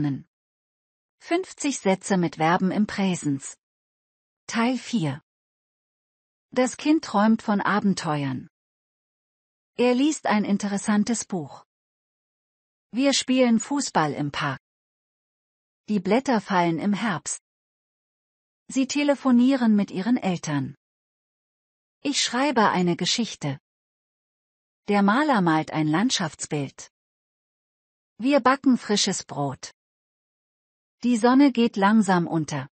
lernen. 50 Sätze mit Verben im Präsens. Teil 4 Das Kind träumt von Abenteuern. Er liest ein interessantes Buch. Wir spielen Fußball im Park. Die Blätter fallen im Herbst. Sie telefonieren mit ihren Eltern. Ich schreibe eine Geschichte. Der Maler malt ein Landschaftsbild. Wir backen frisches Brot. Die Sonne geht langsam unter.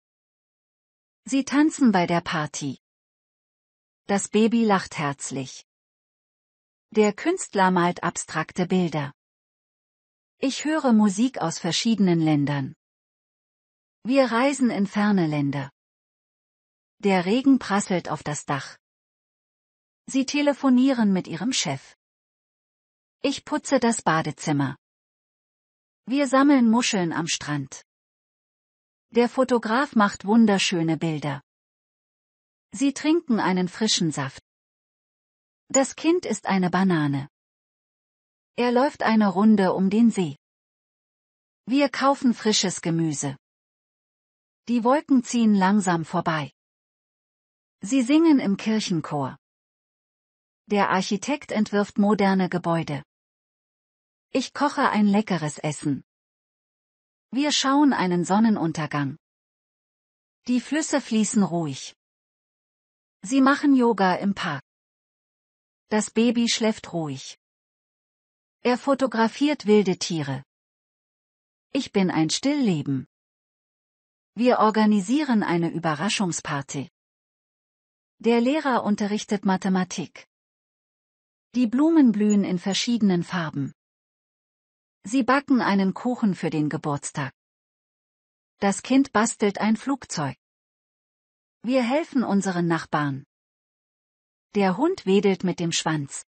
Sie tanzen bei der Party. Das Baby lacht herzlich. Der Künstler malt abstrakte Bilder. Ich höre Musik aus verschiedenen Ländern. Wir reisen in ferne Länder. Der Regen prasselt auf das Dach. Sie telefonieren mit ihrem Chef. Ich putze das Badezimmer. Wir sammeln Muscheln am Strand. Der Fotograf macht wunderschöne Bilder. Sie trinken einen frischen Saft. Das Kind ist eine Banane. Er läuft eine Runde um den See. Wir kaufen frisches Gemüse. Die Wolken ziehen langsam vorbei. Sie singen im Kirchenchor. Der Architekt entwirft moderne Gebäude. Ich koche ein leckeres Essen. Wir schauen einen Sonnenuntergang. Die Flüsse fließen ruhig. Sie machen Yoga im Park. Das Baby schläft ruhig. Er fotografiert wilde Tiere. Ich bin ein Stillleben. Wir organisieren eine Überraschungsparty. Der Lehrer unterrichtet Mathematik. Die Blumen blühen in verschiedenen Farben. Sie backen einen Kuchen für den Geburtstag. Das Kind bastelt ein Flugzeug. Wir helfen unseren Nachbarn. Der Hund wedelt mit dem Schwanz.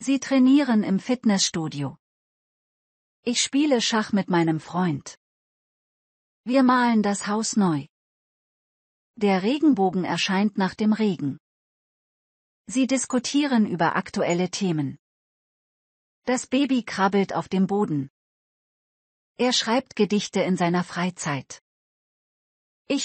Sie trainieren im Fitnessstudio. Ich spiele Schach mit meinem Freund. Wir malen das Haus neu. Der Regenbogen erscheint nach dem Regen. Sie diskutieren über aktuelle Themen. Das Baby krabbelt auf dem Boden. Er schreibt Gedichte in seiner Freizeit. Ich